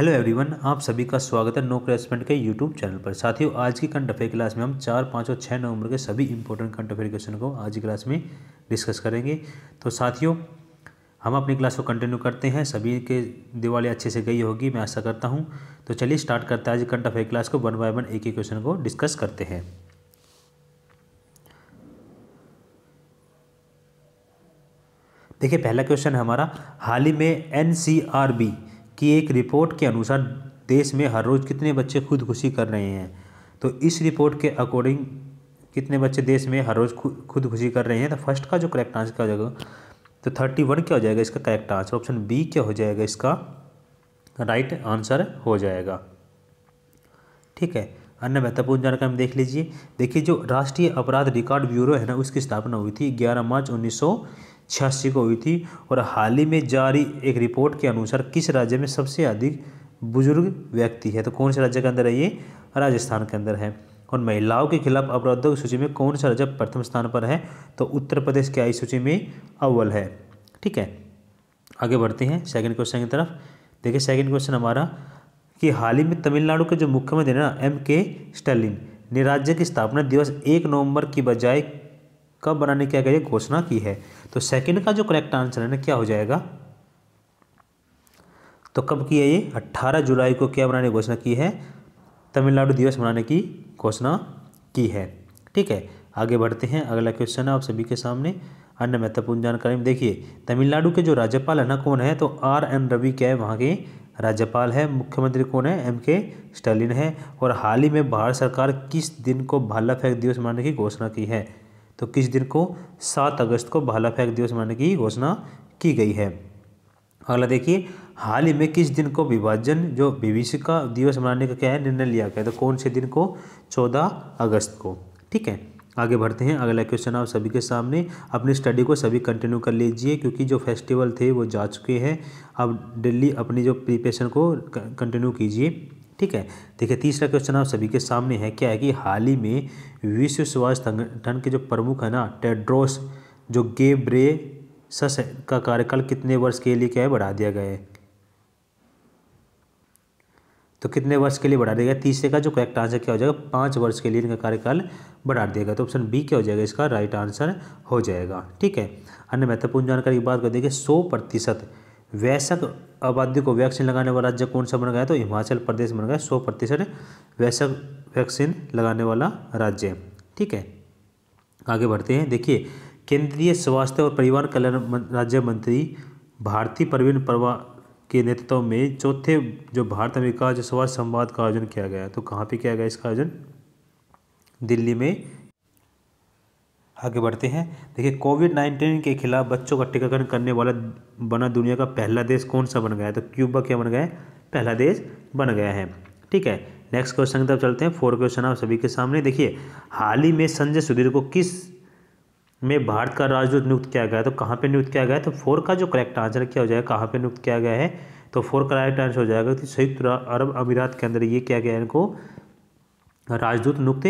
hello everyone आप सभी का स्वागत है नो क्रेसमेंट के यूट्यूब चैनल पर साथियों आज की कंट अफेयर क्लास में हम चार पाँच और छः नवंबर के सभी इंपॉर्टेंट कंट अफेयर क्वेश्चन को आज की क्लास में डिस्कस करेंगे तो साथियों हम अपनी क्लास को कंटिन्यू करते हैं सभी के दिवाली अच्छे से गई होगी मैं आशा करता हूँ तो चलिए स्टार्ट करते हैं आज कंट अफेयर क्लास को वन बाय वन एक ही क्वेश्चन को डिस्कस करते हैं देखिए पहला क्वेश्चन है हमारा हाल ही में एन सी आर बी कि एक रिपोर्ट के अनुसार देश में हर रोज़ कितने बच्चे खुदकुशी कर रहे हैं तो इस रिपोर्ट के अकॉर्डिंग कितने बच्चे देश में हर रोज़ खुदकुशी कर रहे हैं तो फर्स्ट का जो करेक्ट आंसर क्या हो जाएगा तो थर्टी वन क्या हो जाएगा इसका करेक्ट आंसर ऑप्शन बी क्या हो जाएगा इसका राइट आंसर हो जाएगा ठीक है अन्य महत्वपूर्ण जानकारी देख लीजिए देखिए जो राष्ट्रीय अपराध रिकॉर्ड ब्यूरो है ना उसकी स्थापना हुई थी ग्यारह मार्च उन्नीस छियासी को हुई थी और हाल ही में जारी एक रिपोर्ट के अनुसार किस राज्य में सबसे अधिक बुजुर्ग व्यक्ति है तो कौन से राज्य के अंदर है ये राजस्थान के अंदर है और महिलाओं के खिलाफ अपराधों की सूची में कौन सा राज्य प्रथम स्थान पर है तो उत्तर प्रदेश की आई सूची में अव्वल है ठीक है आगे बढ़ते हैं सेकंड क्वेश्चन की तरफ देखिए सेकंड क्वेश्चन हमारा कि हाल ही में तमिलनाडु के जो मुख्यमंत्री ना एम के स्टालिन ने राज्य की स्थापना दिवस एक नवंबर की बजाय कब बनाने की अगर घोषणा की है तो सेकंड का जो करेक्ट आंसर है ना क्या हो जाएगा तो कब किया ये 18 जुलाई को क्या बनाने की घोषणा की है तमिलनाडु दिवस मनाने की घोषणा की है ठीक है आगे बढ़ते हैं अगला क्वेश्चन है आप सभी के सामने अन्य महत्वपूर्ण जानकारी में देखिए तमिलनाडु के जो राज्यपाल है ना कौन है तो आर एन रवि क्या है वहाँ के राज्यपाल है मुख्यमंत्री कौन है एम के स्टालिन है और हाल ही में भारत सरकार किस दिन को भाला फेंक दिवस मनाने की घोषणा की है तो किस दिन को सात अगस्त को भाला फेंक दिवस मनाने की घोषणा की गई है अगला देखिए हाल ही में किस दिन को विभाजन जो का दिवस मनाने का क्या है निर्णय लिया गया तो कौन से दिन को चौदह अगस्त को ठीक है आगे बढ़ते हैं अगला क्वेश्चन आप सभी के सामने अपनी स्टडी को सभी कंटिन्यू कर लीजिए क्योंकि जो फेस्टिवल थे वो जा चुके हैं अब डेली अपनी जो प्रिपरेशन को कंटिन्यू कीजिए ठीक है देखिए तीसरा क्वेश्चन आप सभी के सामने है क्या है कि हाल ही में विश्व स्वास्थ्य संगठन के जो प्रमुख है ना टेड्रोस जो गेब्रे सस का कार्यकाल कितने वर्ष के लिए क्या है बढ़ा दिया गया है तो कितने वर्ष के लिए बढ़ा देगा तीसरे का जो करेक्ट आंसर क्या हो जाएगा पाँच वर्ष के लिए इनका कार्यकाल बढ़ा देगा तो ऑप्शन बी क्या हो जाएगा इसका राइट आंसर हो जाएगा ठीक है अन्य महत्वपूर्ण जानकारी की बात कर देखिए सौ प्रतिशत वैश्विक आबादी को वैक्सीन लगाने वाला राज्य कौन सा बन गया तो हिमाचल प्रदेश बन गया सौ प्रतिशत वैश्विक वैक्सीन लगाने वाला राज्य ठीक है आगे बढ़ते हैं देखिए केंद्रीय स्वास्थ्य और परिवार कल्याण राज्य मंत्री भारती प्रवीण के नेतृत्व में चौथे जो भारत अमेरिका जो स्वास्थ्य संवाद का आयोजन किया गया तो कहाँ पे किया गया इसका आयोजन दिल्ली में आगे बढ़ते हैं देखिए कोविड नाइन्टीन के खिलाफ बच्चों का टीकाकरण करने वाला बना दुनिया का पहला देश कौन सा बन गया है तो क्यूबा क्या बन गया है पहला देश बन गया है ठीक है नेक्स्ट क्वेश्चन की तरफ चलते हैं फोर क्वेश्चन आप सभी के सामने देखिए हाल ही में संजय सुधीर को किस में भारत का राजदूत नियुक्त किया गया तो कहाँ पे नियुक्त किया गया तो फोर का जो करेक्ट आंसर क्या हो जाएगा कहाँ पे नियुक्त किया गया है तो फोर का राइट आंसर हो जाएगा कि संयुक्त अरब अमीरात के अंदर ये किया गया इनको राजदूत नियुक्त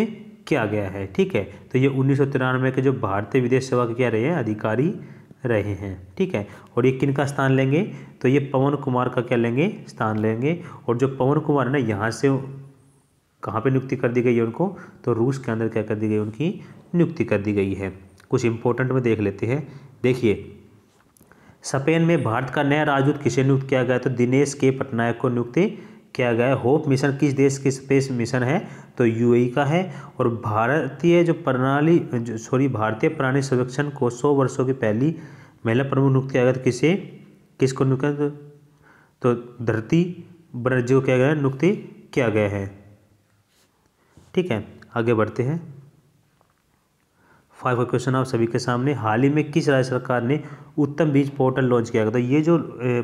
किया गया है ठीक है तो ये उन्नीस के जो भारतीय विदेश सेवा के क्या रहे हैं अधिकारी रहे हैं ठीक है और ये किन का स्थान लेंगे तो ये पवन कुमार का क्या लेंगे स्थान लेंगे और जो पवन कुमार है ना यहाँ से कहाँ पे नियुक्ति कर दी गई है उनको तो रूस के अंदर क्या कर दी गई उनकी नियुक्ति कर दी गई है कुछ इंपॉर्टेंट में देख लेते हैं देखिए स्पेन में भारत का नया राजदूत किसे नियुक्त किया गया तो दिनेश के पटनायक को नियुक्त किया गया है होप मिशन किस देश के स्पेस मिशन है तो यूएई e का है और भारतीय जो प्रणाली सॉरी भारतीय प्राणी संरक्षण को 100 वर्षों की पहली महिला प्रमुख नियुक्त किया गया तो किसे किसको नियुक्त तो, तो धरती बनर्जी को क्या गया नियुक्ति किया गया है ठीक है आगे बढ़ते हैं फाइव का क्वेश्चन आप सभी के सामने हाल ही में किस राज्य सरकार ने उत्तम बीज पोर्टल लॉन्च किया गया तो ये जो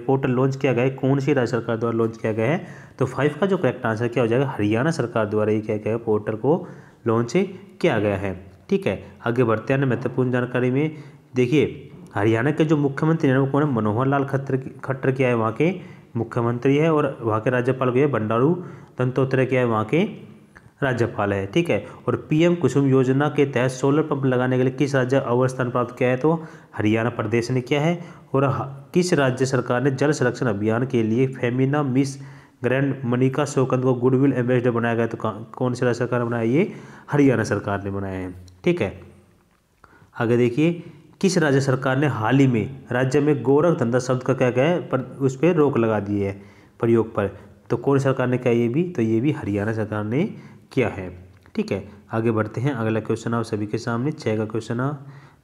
पोर्टल लॉन्च किया गया है कौन सी राज्य सरकार द्वारा लॉन्च किया गया है तो फाइव का जो करेक्ट आंसर क्या हो जाएगा हरियाणा सरकार द्वारा ये क्या गया पोर्टल को लॉन्च किया गया है ठीक है आगे बढ़ते हैं महत्वपूर्ण जानकारी में देखिए हरियाणा के जो मुख्यमंत्री हैं वो कौन है मनोहर लाल खट्टर खट्टर क्या है वहाँ के मुख्यमंत्री है और वहाँ के राज्यपाल भी है बंडारू दंतोत्रे क्या है वहाँ के राज्यपाल है ठीक है और पीएम कुसुम योजना के तहत सोलर पंप लगाने के लिए किस राज्य अवर स्थान प्राप्त किया है तो हरियाणा प्रदेश ने किया है और किस राज्य सरकार ने जल संरक्षण अभियान के लिए Femina Miss Grand Manika Sheokand को गुडविल एम्बेसडर बनाया गया तो कौन सी राज्य सरकार ने बनाया ये हरियाणा सरकार ने बनाया है ठीक है आगे देखिए किस राज्य सरकार ने हाल ही में राज्य में गोरख धंधा शब्द का क्या क्या है पर उस पर रोक लगा दी है प्रयोग पर तो कौन सरकार ने क्या ये भी तो ये भी हरियाणा सरकार ने क्या है ठीक है आगे बढ़ते हैं अगला क्वेश्चन आप सभी के सामने छः का क्वेश्चन आ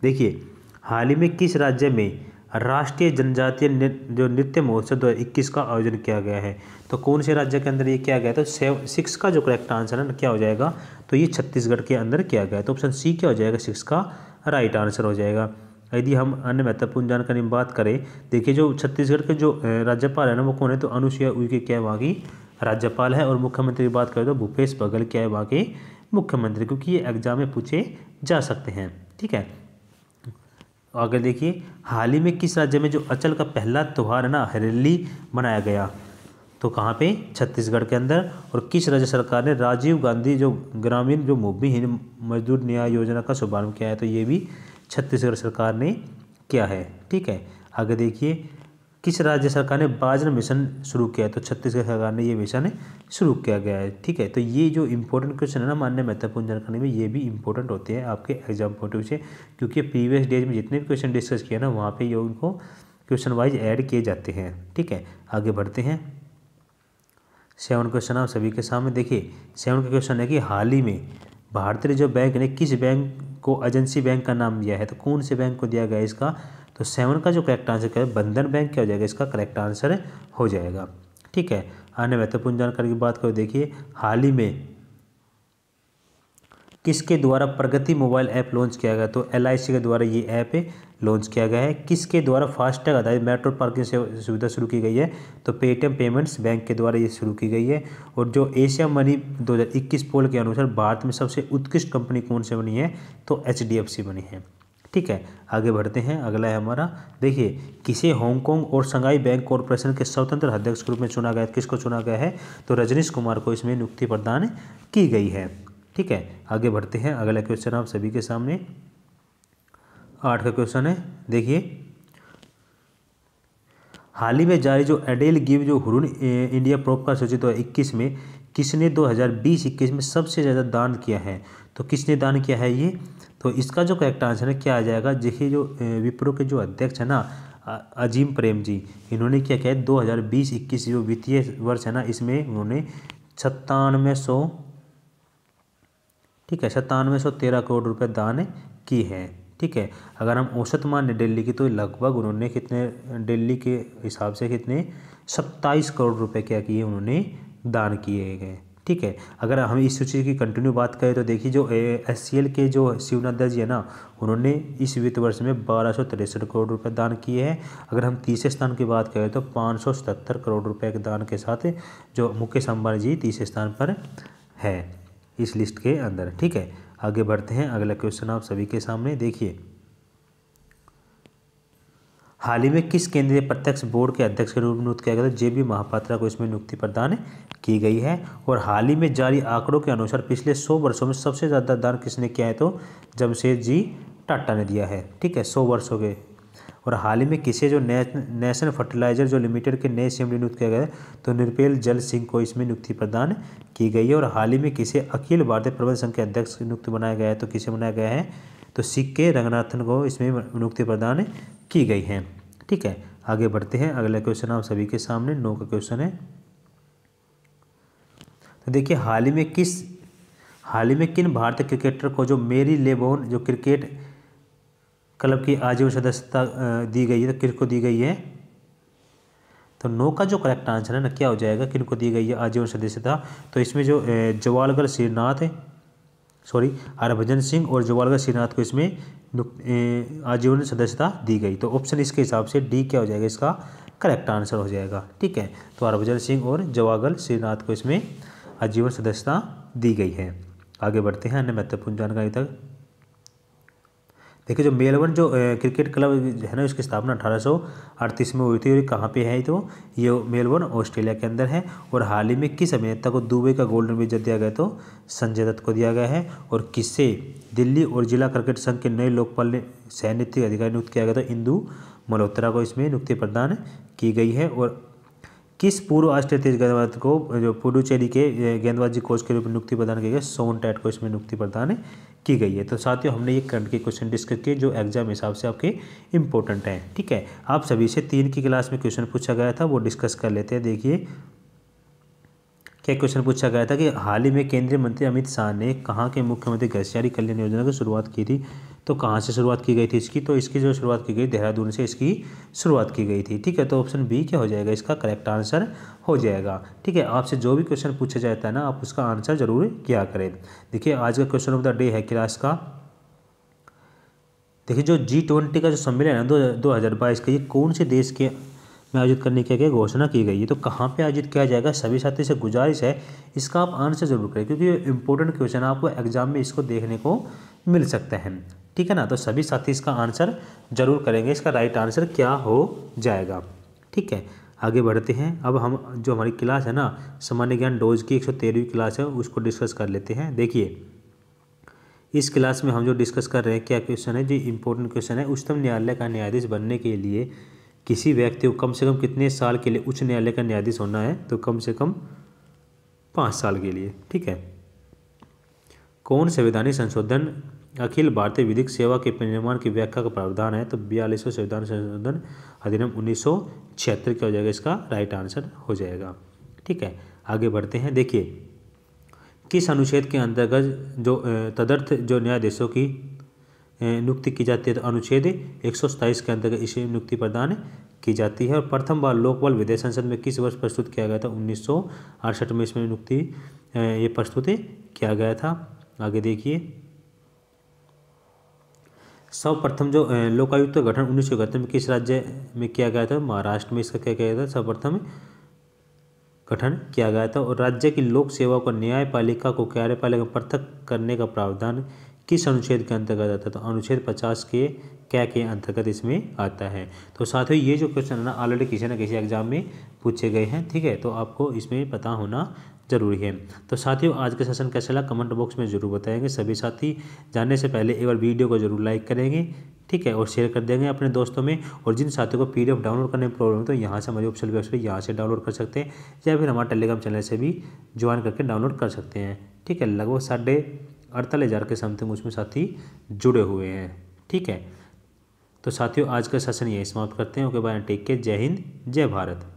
देखिए हाल ही में किस राज्य में राष्ट्रीय जनजातीय जो नृत्य महोत्सव दो इक्कीस का आयोजन किया गया है तो कौन से राज्य के अंदर ये किया गया तो सेव सिक्स का जो करेक्ट आंसर है क्या हो जाएगा तो ये छत्तीसगढ़ के अंदर किया गया तो ऑप्शन सी क्या हो जाएगा सिक्स का राइट आंसर हो जाएगा यदि हम अन्य महत्वपूर्ण जानकारी में बात करें देखिए जो छत्तीसगढ़ के जो राज्यपाल है ना वो कौन है तो अनुसुईया उइके क्या है वहाँ की राज्यपाल हैं और मुख्यमंत्री की बात करें तो भूपेश बघेल क्या है वहाँ के मुख्यमंत्री क्योंकि ये एग्जाम में पूछे जा सकते हैं ठीक है आगे देखिए हाल ही में किस राज्य में जो अचल का पहला त्यौहार है ना हरेली मनाया गया तो कहाँ पे छत्तीसगढ़ के अंदर और किस राज्य सरकार ने राजीव गांधी जो ग्रामीण जो हिंद मजदूर न्याय योजना का शुभारंभ किया है तो ये भी छत्तीसगढ़ सरकार ने किया है ठीक है आगे देखिए किस राज्य सरकार ने बाजरा मिशन शुरू किया है तो छत्तीसगढ़ सरकार ने ये मिशन शुरू किया गया है ठीक है तो ये जो इंपॉर्टेंट क्वेश्चन है ना मान्य महत्वपूर्ण जानकारी में ये भी इंपॉर्टेंट होते हैं आपके एग्जाम पॉइंट से क्योंकि प्रीवियस डेज में जितने भी क्वेश्चन डिस्कस किया ना वहाँ पर ये उनको क्वेश्चन वाइज ऐड किए जाते हैं ठीक है आगे बढ़ते हैं सेवन क्वेश्चन आप सभी के सामने देखिए सेवन का क्वेश्चन है कि हाल ही में भारतीय रिजर्व बैंक ने किस बैंक को एजेंसी बैंक का नाम दिया है तो कौन से बैंक को दिया गया इसका तो सेवन का जो करेक्ट आंसर क्या है बंधन बैंक क्या हो जाएगा इसका करेक्ट आंसर हो जाएगा ठीक है अन्य महत्वपूर्ण जानकारी की बात करो देखिए हाल ही में किसके द्वारा प्रगति मोबाइल ऐप लॉन्च किया गया तो एल के द्वारा ये ऐप लॉन्च किया गया है किसके द्वारा फास्टैग आधारित मेट्रो पार्किंग सुविधा शुरू की गई है तो पेटीएम पेमेंट्स बैंक के द्वारा ये शुरू की गई है और जो एशिया मनी 2021 पोल के अनुसार भारत में सबसे उत्कृष्ट कंपनी कौन से बनी है तो एच बनी है ठीक है आगे बढ़ते हैं अगला है हमारा देखिए किसे हांगकांग और संगाई बैंक कॉरपोरेशन के स्वतंत्र अध्यक्ष के रूप में चुना गया किसको चुना गया है तो रजनीश कुमार को इसमें नियुक्ति प्रदान की गई है ठीक है आगे बढ़ते हैं अगला क्वेश्चन आप सभी के सामने आठ का क्वेश्चन है देखिए हाल ही में जारी जो एडेल गिव जो हुरुन इंडिया प्रोप का सूचित दो इक्कीस में किसने 2020-21 में सबसे ज़्यादा दान किया है तो किसने दान किया है ये तो इसका जो करेक्ट आंसर है क्या आ जाएगा देखिए जो विप्रो के जो अध्यक्ष है ना अजीम प्रेम जी इन्होंने क्या किया है दो हज़ार बीस इक्कीस जो वित्तीय वर्ष है ना इसमें उन्होंने सत्तानवे सौ ठीक है सत्तानवे सौ तेरह करोड़ रुपये दान की है ठीक है अगर हम औसत मान दिल्ली की तो लगभग उन्होंने कितने दिल्ली के हिसाब से कितने सत्ताईस करोड़ रुपए क्या किए उन्होंने दान किए गए ठीक है अगर हम इस सूची की कंटिन्यू बात करें तो देखिए जो एस सी एल के जो शिवनाथ दास जी है ना उन्होंने इस वित्त वर्ष में बारह सौ तिरसठ करोड़ रुपए दान किए हैं अगर हम तीसरे स्थान की बात करें तो पाँच सौ करोड़ रुपए के दान के साथ जो मुकेश अम्बानी जी तीसरे स्थान पर है इस लिस्ट के अंदर ठीक है आगे बढ़ते हैं अगला क्वेश्चन आप सभी के सामने देखिए हाल ही में किस केंद्रीय प्रत्यक्ष बोर्ड के अध्यक्ष के रूप में नियुक्त किया गया था जे बी महापात्रा को इसमें नियुक्ति प्रदान की गई है और हाल ही में जारी आंकड़ों के अनुसार पिछले सौ वर्षों में सबसे ज़्यादा दान किसने किया है तो जमशेद जी टाटा ने दिया है ठीक है सौ वर्षों के और हाल ही में किसे जो नेशनल फर्टिलाइजर जो लिमिटेड के नए सीएम नियुक्त किया गया तो निरपेल जल सिंह को इसमें नियुक्ति प्रदान की गई है और हाल ही में किसे अखिल भारतीय प्रबंध संघ के अध्यक्ष नियुक्त बनाया गया है तो किसे बनाया गया है तो सिक्के रंगनाथन को इसमें नियुक्ति प्रदान की गई हैं ठीक है आगे बढ़ते हैं अगला क्वेश्चन आप सभी के सामने नौ का क्वेश्चन है तो देखिए हाल ही में किस हाल ही में किन भारतीय क्रिकेटर को जो मेरी लेबोन जो क्रिकेट क्लब की आजीवन सदस्यता दी गई है तो किसको दी गई है तो नो का जो करेक्ट आंसर है ना क्या हो जाएगा किनको दी गई है आजीवन सदस्यता तो इसमें जो जवालगढ़ श्रीनाथ सॉरी हरभजन सिंह और जवाहरलाल श्रीनाथ को इसमें आजीवन सदस्यता दी गई तो ऑप्शन इसके हिसाब से डी क्या हो जाएगा इसका करेक्ट आंसर हो जाएगा ठीक है तो हरभजन सिंह और जवाहरलाल श्रीनाथ को इसमें आजीवन सदस्यता दी गई है आगे बढ़ते हैं अन्य महत्वपूर्ण जानकारी तक देखिए जो मेलबर्न जो क्रिकेट क्लब है ना इसकी स्थापना अठारह में हुई थी और कहाँ पे है तो ये मेलबर्न ऑस्ट्रेलिया के अंदर है और हाल ही में किस अभिनेता को दुबई का गोल्डन बीज दिया गया तो संजय दत्त को दिया गया है और किससे दिल्ली और जिला क्रिकेट संघ के नए लोकपाल सैनिक अधिकारी नियुक्त किया गया तो इंदू मल्होत्रा को इसमें नियुक्ति प्रदान की गई है और किस पूर्व ऑस्ट्रेलिया तेज गेंदबाज को जो पुडुचेरी के गेंदबाजी कोच के रूप में नियुक्ति प्रदान की गई सोन टैट को इसमें नियुक्ति प्रदान की गई है तो साथियों हमने ये करंट के क्वेश्चन डिस्कस किए जो एग्जाम हिसाब से आपके इंपॉर्टेंट हैं ठीक है आप सभी से तीन की क्लास में क्वेश्चन पूछा गया था वो डिस्कस कर लेते हैं देखिए क्या क्वेश्चन पूछा गया था कि हाल ही में केंद्रीय मंत्री अमित शाह ने कहाँ के मुख्यमंत्री घसियारी कल्याण योजना की शुरुआत की थी तो कहाँ से शुरुआत की गई थी इसकी तो इसकी जो शुरुआत की गई देहरादून से इसकी शुरुआत की गई थी ठीक है तो ऑप्शन बी क्या हो जाएगा इसका करेक्ट आंसर हो जाएगा ठीक है आपसे जो भी क्वेश्चन पूछा जाता है ना आप उसका आंसर जरूर किया करें देखिए आज का क्वेश्चन ऑफ द डे है क्लास का देखिए जो जी ट्वेंटी का जो सम्मेलन है दो हज़ार बाईस का ये कौन से देश के में आयोजित करने की घोषणा की गई है तो कहाँ पे आयोजित किया जाएगा सभी साथी से गुजारिश है इसका आप आंसर जरूर करें क्योंकि इंपॉर्टेंट क्वेश्चन आपको एग्जाम में इसको देखने को मिल सकता है ठीक है ना तो सभी साथी इसका आंसर जरूर करेंगे इसका राइट आंसर क्या हो जाएगा ठीक है आगे बढ़ते हैं अब हम जो हमारी क्लास है ना सामान्य ज्ञान डोज की एक सौ तेरहवीं क्लास है उसको डिस्कस कर लेते हैं देखिए इस क्लास में हम जो डिस्कस कर रहे हैं क्या क्वेश्चन है जो इम्पोर्टेंट क्वेश्चन है उच्चतम न्यायालय का न्यायाधीश बनने के लिए किसी व्यक्ति को कम से कम कितने साल के लिए उच्च न्यायालय का न्यायाधीश होना है तो कम से कम पाँच साल के लिए ठीक है कौन संवैधानिक संशोधन अखिल भारतीय विधिक सेवा के निर्माण की व्याख्या का प्रावधान है तो बयालीसवें संविधान संशोधन अधिनियम उन्नीस सौ छिहत्तर के हो जाएगा इसका राइट आंसर हो जाएगा ठीक है आगे बढ़ते हैं देखिए किस अनुच्छेद के अंतर्गत जो तदर्थ जो न्यायाधीशों की नियुक्ति की जाती है तो अनुच्छेद एक के अंतर्गत इसे नियुक्ति प्रदान की जाती है और प्रथम बार लोकपाल विधेयक संसद में किस वर्ष प्रस्तुत किया गया था उन्नीस में इसमें नियुक्ति ये प्रस्तुत किया गया था आगे देखिए सर्वप्रथम जो लोकायुक्त का गठन उन्नीस सौ में किस राज्य में किया गया था महाराष्ट्र में इसका क्या किया गया था सर्वप्रथम गठन किया गया था और राज्य की लोक सेवा को न्यायपालिका को कार्यपालिका पृथक करने का प्रावधान किस अनुच्छेद के अंतर्गत आता है तो अनुच्छेद पचास के क्या के अंतर्गत इसमें आता है तो साथियों ये जो क्वेश्चन है ना ऑलरेडी किसी ना किसी एग्जाम में पूछे गए हैं ठीक है तो आपको इसमें पता होना जरूरी है तो साथियों आज का सेशन कैसा लगा कमेंट बॉक्स में जरूर बताएंगे सभी साथी जानने से पहले एक बार वीडियो को जरूर लाइक करेंगे ठीक है और शेयर कर देंगे अपने दोस्तों में और जिन साथियों को पीडीएफ डाउनलोड करने में प्रॉब्लम है तो यहाँ से हमारी ऑप्शन वेबसाइट यहाँ से डाउनलोड कर सकते हैं या फिर हमारे टेलीग्राम चैनल से भी ज्वाइन करके डाउनलोड कर सकते हैं ठीक है लगभग साढ़े अड़तालीस हज़ार के समथिंग उसमें साथी जुड़े हुए हैं ठीक है तो साथियों आज का सेशन यही समाप्त करते हैं ओके बाय टेक के जय हिंद जय भारत